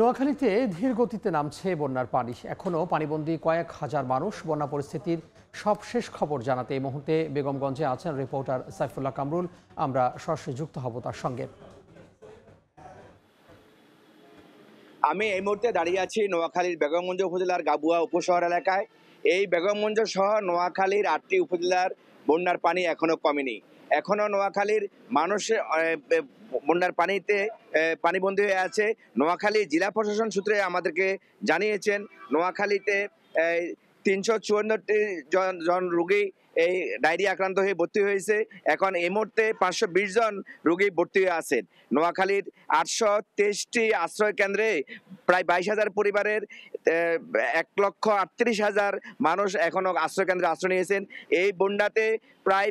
নোয়াখালীতে ধীর গতিতে নামছে বন্যার পানি এখনও পানিবন্দী কয়েক হাজার মানুষ বন্যা পরিস্থিতির সবশেষ খবর জানাতে এই মুহূর্তে বেগমগঞ্জে আছেন রিপোর্টার সাইফুল্লাহ কামরুল আমরা সরাসরি যুক্ত হব তার সঙ্গে আমি এই মুহূর্তে দাঁড়িয়ে আছি নোয়াখালীর বেগমগঞ্জ উপজেলার গাবুয়া উপশহর এলাকায় এই বেগমগঞ্জ সহ নোয়াখালীর আটটি উপজেলার বন্যার পানি এখনও কমেনি এখনও নোয়াখালীর মানুষ বন্যার পানিতে পানিবন্দী হয়ে আছে নোয়াখালী জেলা প্রশাসন সূত্রে আমাদেরকে জানিয়েছেন নোয়াখালীতে তিনশো চুয়ান্নটি জন জন এই ডায়রিয়া আক্রান্ত হয়ে ভর্তি হয়েছে এখন এই মুহূর্তে পাঁচশো বিশ জন রুগী ভর্তি হয়ে আছেন নোয়াখালীর আটশো তেইশটি আশ্রয় কেন্দ্রে প্রায় বাইশ হাজার পরিবারের এক লক্ষ আটত্রিশ হাজার মানুষ এখনও আশ্রয় কেন্দ্রে আশ্রয় নিয়েছেন এই বন্যাতে প্রায়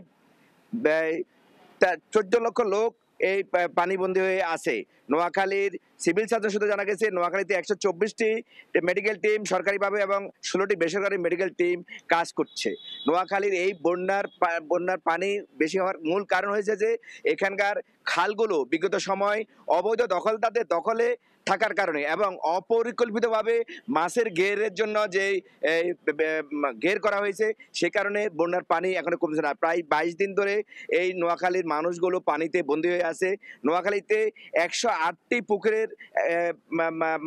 চোদ্দ লক্ষ লোক এই পানিবন্দী হয়ে আছে নোয়াখালীর সিভিল সার্জন সূত্রে জানা গেছে নোয়াখালীতে একশো চব্বিশটি মেডিকেল টিম সরকারিভাবে এবং ষোলোটি বেসরকারি মেডিকেল টিম কাজ করছে নোয়াখালীর এই বন্যার বন্যার পানি বেশি হওয়ার মূল কারণ হয়েছে যে এখানকার খালগুলো বিগত সময় অবৈধ দখল তাদের দখলে থাকার কারণে এবং অপরিকল্পিতভাবে মাছের ঘেরের জন্য যে ঘের করা হয়েছে সে কারণে বন্যার পানি এখনো কমছে না প্রায় বাইশ দিন ধরে এই নোয়াখালীর মানুষগুলো পানিতে বন্দী হয়ে আছে নোয়াখালীতে একশো আটটি পুকুরের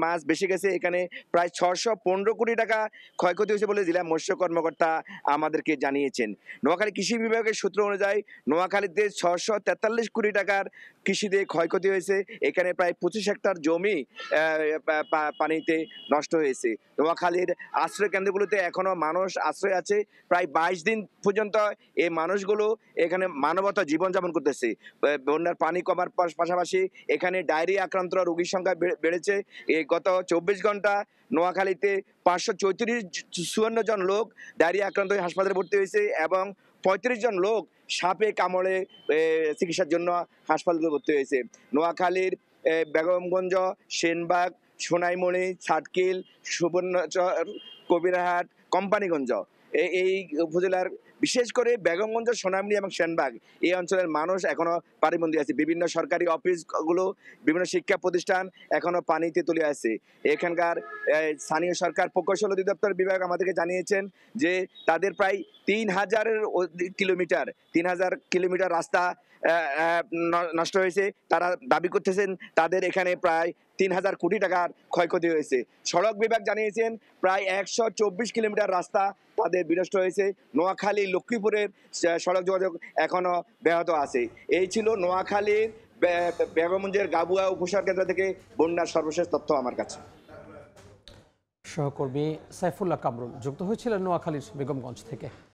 মাছ বেশি গেছে এখানে প্রায় ছশো পনেরো কোটি টাকা ক্ষয়ক্ষতি হয়েছে বলে জেলা মৎস্য কর্মকর্তা আমাদেরকে জানিয়েছেন নোয়াখালী কৃষি বিভাগের সূত্র অনুযায়ী নোয়াখালীতে ছশো তেতাল্লিশ কোটি টাকার কৃষিতে ক্ষয়ক্ষতি হয়েছে এখানে প্রায় পঁচিশ হেক্টর জমি পানিতে নষ্ট হয়েছে নোয়াখালীর আশ্রয় কেন্দ্রগুলোতে এখনও মানুষ আশ্রয় আছে প্রায় বাইশ দিন পর্যন্ত এই মানুষগুলো এখানে মানবতা জীবনযাপন করতেছে বন্যার পানি কমার পাশাপাশি এখানে ডায়রিয়া আক্রান্ত রোগীর সংখ্যা বেড়েছে এই গত চব্বিশ ঘন্টা নোয়াখালীতে পাঁচশো চৌত্রিশ চুয়ান্ন জন লোক ডায়রিয়া আক্রান্ত হয়ে হাসপাতালে ভর্তি হয়েছে এবং পঁয়ত্রিশ জন লোক সাপে কামড়ে চিকিৎসার জন্য হাসপাতালে ভর্তি হয়েছে নোয়াখালীর বেগমগঞ্জ সেনবাগ সোনাইমণি সাটকিল সুবর্ণচর কবিরহাট কোম্পানিগঞ্জ এই উপজেলার বিশেষ করে বেগমগঞ্জ সোনামনি এবং সেনবাগ এই অঞ্চলের মানুষ এখনও পানিবন্দী আছে বিভিন্ন সরকারি অফিসগুলো বিভিন্ন শিক্ষা প্রতিষ্ঠান এখনো পানিতে তুলে আছে এখানকার স্থানীয় সরকার প্রকৌশল অধিদপ্তর বিভাগ আমাদেরকে জানিয়েছেন যে তাদের প্রায় তিন হাজারের কিলোমিটার তিন হাজার কিলোমিটার রাস্তা নষ্ট হয়েছে তারা দাবি করতেছেন তাদের এখানে প্রায় তিন হাজার কোটি টাকার ক্ষয়ক্ষতি হয়েছে সড়ক বিভাগ জানিয়েছেন প্রায় একশো কিলোমিটার রাস্তা তাদের আমাদের বিনষ্ট হয়েছে নোয়াখালী লক্ষ্মীপুরের সড়ক যোগাযোগ এখনও ব্যাহত আছে এই ছিল নোয়াখালীর বেগমঞ্জের গাবুয়া উপসার কেন্দ্র থেকে বন্যার সর্বশেষ তথ্য আমার কাছে সহকর্মী সাইফুল্লাহ কামরুল যুক্ত হয়েছিলেন নোয়াখালীর বেগমগঞ্জ থেকে